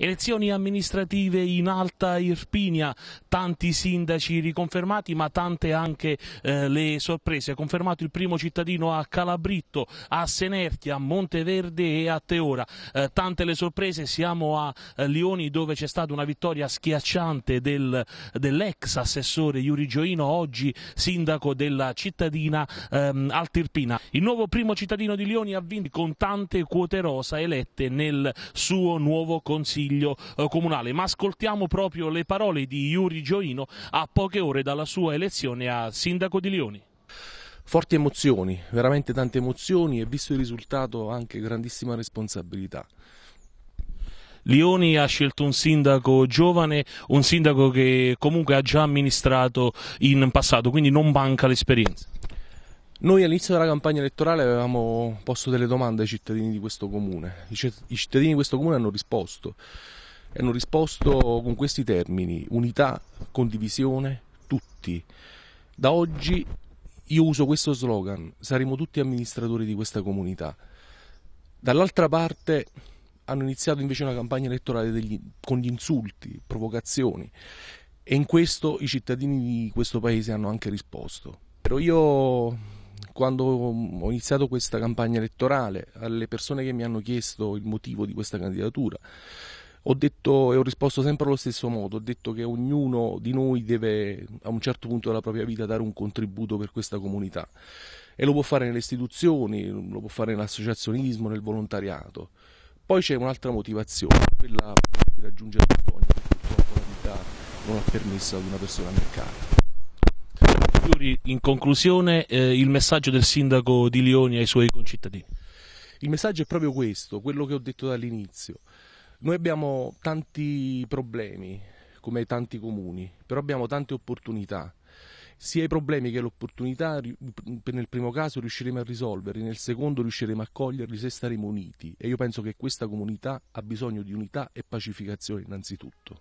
Elezioni amministrative in Alta Irpinia, tanti sindaci riconfermati ma tante anche eh, le sorprese. Confermato il primo cittadino a Calabritto, a Senerchia, a Monteverde e a Teora. Eh, tante le sorprese, siamo a eh, Lioni dove c'è stata una vittoria schiacciante del, dell'ex assessore Iuri Gioino, oggi sindaco della cittadina ehm, Altirpina. Il nuovo primo cittadino di Lioni ha vinto con tante quote rosa elette nel suo nuovo consiglio Consiglio eh, Comunale. Ma ascoltiamo proprio le parole di Iuri Gioino a poche ore dalla sua elezione a Sindaco di Lioni. Forti emozioni, veramente tante emozioni e visto il risultato anche grandissima responsabilità. Lioni ha scelto un sindaco giovane, un sindaco che comunque ha già amministrato in passato, quindi non manca l'esperienza. Noi all'inizio della campagna elettorale avevamo posto delle domande ai cittadini di questo comune. I cittadini di questo comune hanno risposto hanno risposto con questi termini: unità, condivisione, tutti. Da oggi io uso questo slogan, saremo tutti amministratori di questa comunità. Dall'altra parte hanno iniziato invece una campagna elettorale degli, con gli insulti, provocazioni e in questo i cittadini di questo paese hanno anche risposto. Però io quando ho iniziato questa campagna elettorale, alle persone che mi hanno chiesto il motivo di questa candidatura, ho detto e ho risposto sempre allo stesso modo, ho detto che ognuno di noi deve a un certo punto della propria vita dare un contributo per questa comunità e lo può fare nelle istituzioni, lo può fare nell'associazionismo, nel volontariato. Poi c'è un'altra motivazione, quella di raggiungere il sogno che purtroppo la vita non ha permesso ad una persona a mercare. Fiori, in conclusione, eh, il messaggio del sindaco di Lioni ai suoi concittadini? Il messaggio è proprio questo, quello che ho detto dall'inizio. Noi abbiamo tanti problemi, come tanti comuni, però abbiamo tante opportunità. Sia i problemi che le opportunità, nel primo caso riusciremo a risolverli, nel secondo riusciremo a coglierli se staremo uniti. E io penso che questa comunità ha bisogno di unità e pacificazione innanzitutto.